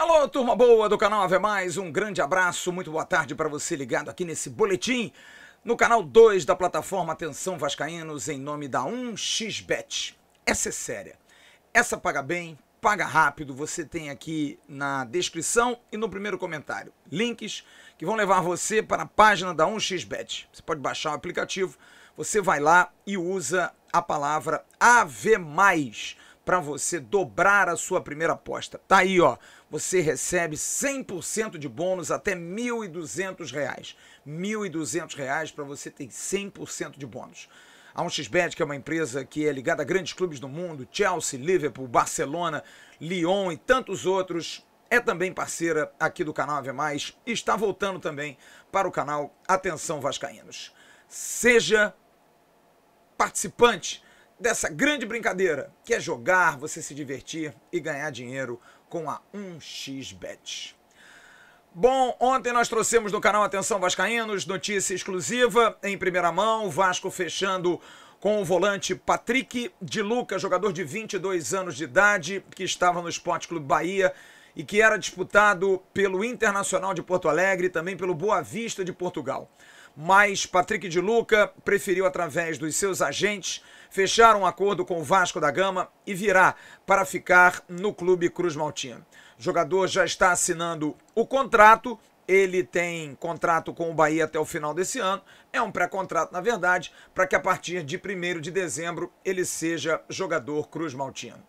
Alô, turma boa do canal Ave Mais, um grande abraço, muito boa tarde para você ligado aqui nesse boletim no canal 2 da plataforma Atenção Vascaínos em nome da 1xBet. Essa é séria. Essa paga bem, paga rápido. Você tem aqui na descrição e no primeiro comentário links que vão levar você para a página da 1xBet. Você pode baixar o aplicativo, você vai lá e usa a palavra Ave Mais para você dobrar a sua primeira aposta. Tá aí, ó. Você recebe 100% de bônus até R$ 1.200. R$ 1.200 para você ter 100% de bônus. A 1xBet, que é uma empresa que é ligada a grandes clubes do mundo, Chelsea, Liverpool, Barcelona, Lyon e tantos outros, é também parceira aqui do canal Ave Mais e está voltando também para o canal Atenção Vascaínos. Seja participante dessa grande brincadeira, que é jogar, você se divertir e ganhar dinheiro com a 1xBet. Bom, ontem nós trouxemos no canal Atenção Vascaínos notícia exclusiva em primeira mão, Vasco fechando com o volante Patrick de Lucas jogador de 22 anos de idade, que estava no Esporte Clube Bahia e que era disputado pelo Internacional de Porto Alegre e também pelo Boa Vista de Portugal. Mas Patrick de Luca preferiu, através dos seus agentes, fechar um acordo com o Vasco da Gama e virá para ficar no clube Cruz Maltino. O jogador já está assinando o contrato ele tem contrato com o Bahia até o final desse ano. É um pré-contrato, na verdade, para que a partir de 1 de dezembro ele seja jogador Cruz Maltino.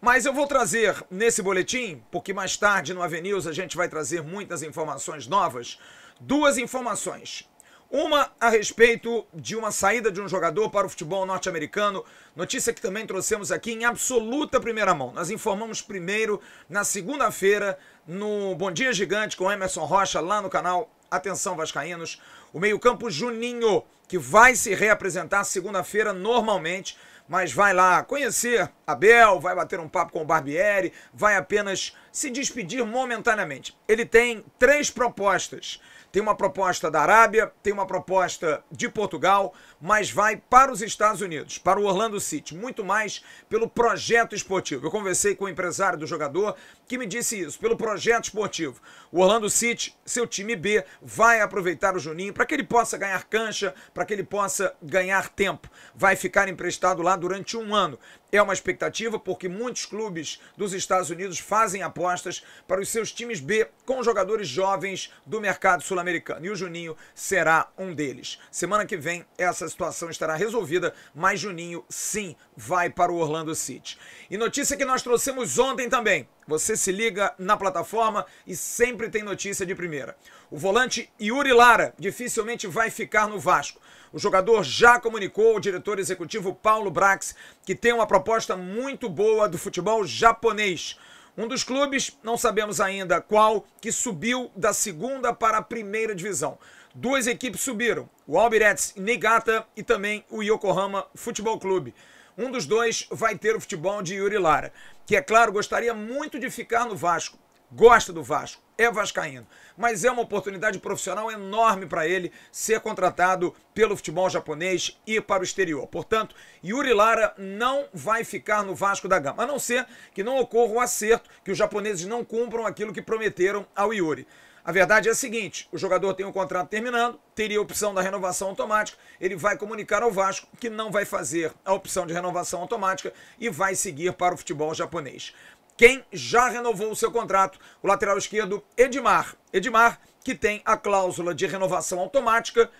Mas eu vou trazer nesse boletim, porque mais tarde no Avenews a gente vai trazer muitas informações novas, duas informações. Uma a respeito de uma saída de um jogador para o futebol norte-americano, notícia que também trouxemos aqui em absoluta primeira mão. Nós informamos primeiro na segunda-feira no Bom Dia Gigante com Emerson Rocha lá no canal Atenção Vascaínos, o meio-campo Juninho, que vai se reapresentar segunda-feira normalmente mas vai lá conhecer a Bel, vai bater um papo com o Barbieri, vai apenas se despedir momentaneamente. Ele tem três propostas. Tem uma proposta da Arábia, tem uma proposta de Portugal, mas vai para os Estados Unidos, para o Orlando City, muito mais pelo projeto esportivo. Eu conversei com o empresário do jogador que me disse isso, pelo projeto esportivo. O Orlando City, seu time B, vai aproveitar o Juninho para que ele possa ganhar cancha, para que ele possa ganhar tempo. Vai ficar emprestado lá durante um ano. É uma expectativa porque muitos clubes dos Estados Unidos fazem apostas para os seus times B com jogadores jovens do mercado sul-americano. E o Juninho será um deles. Semana que vem essa situação estará resolvida, mas Juninho sim vai para o Orlando City. E notícia que nós trouxemos ontem também. Você se liga na plataforma e sempre tem notícia de primeira. O volante Yuri Lara dificilmente vai ficar no Vasco. O jogador já comunicou ao diretor executivo Paulo Brax que tem uma proposta muito boa do futebol japonês. Um dos clubes, não sabemos ainda qual, que subiu da segunda para a primeira divisão. Duas equipes subiram, o Albirex Niigata e também o Yokohama Futebol Clube. Um dos dois vai ter o futebol de Yuri Lara, que é claro, gostaria muito de ficar no Vasco. Gosta do Vasco, é vascaíno, mas é uma oportunidade profissional enorme para ele ser contratado pelo futebol japonês e para o exterior. Portanto, Yuri Lara não vai ficar no Vasco da Gama, a não ser que não ocorra o um acerto, que os japoneses não cumpram aquilo que prometeram ao Yuri. A verdade é a seguinte: o jogador tem o um contrato terminando, teria a opção da renovação automática, ele vai comunicar ao Vasco que não vai fazer a opção de renovação automática e vai seguir para o futebol japonês. Quem já renovou o seu contrato? O lateral esquerdo, Edmar. Edmar, que tem a cláusula de renovação automática,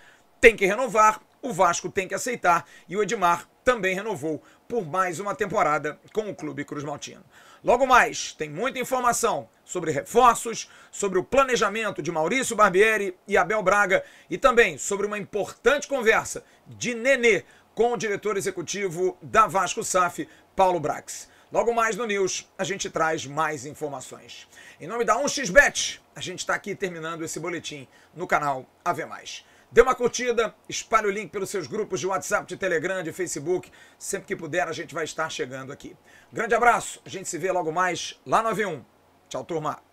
tem que renovar, o Vasco tem que aceitar e o Edmar também renovou por mais uma temporada com o Clube Cruz Maltino. Logo mais, tem muita informação sobre reforços, sobre o planejamento de Maurício Barbieri e Abel Braga e também sobre uma importante conversa de Nenê com o diretor executivo da Vasco SAF, Paulo Brax. Logo mais no News, a gente traz mais informações. Em nome da 1xBet, a gente está aqui terminando esse boletim no canal Ave Mais. Dê uma curtida, espalhe o link pelos seus grupos de WhatsApp, de Telegram, de Facebook. Sempre que puder, a gente vai estar chegando aqui. Grande abraço, a gente se vê logo mais lá no Avião. Tchau, turma.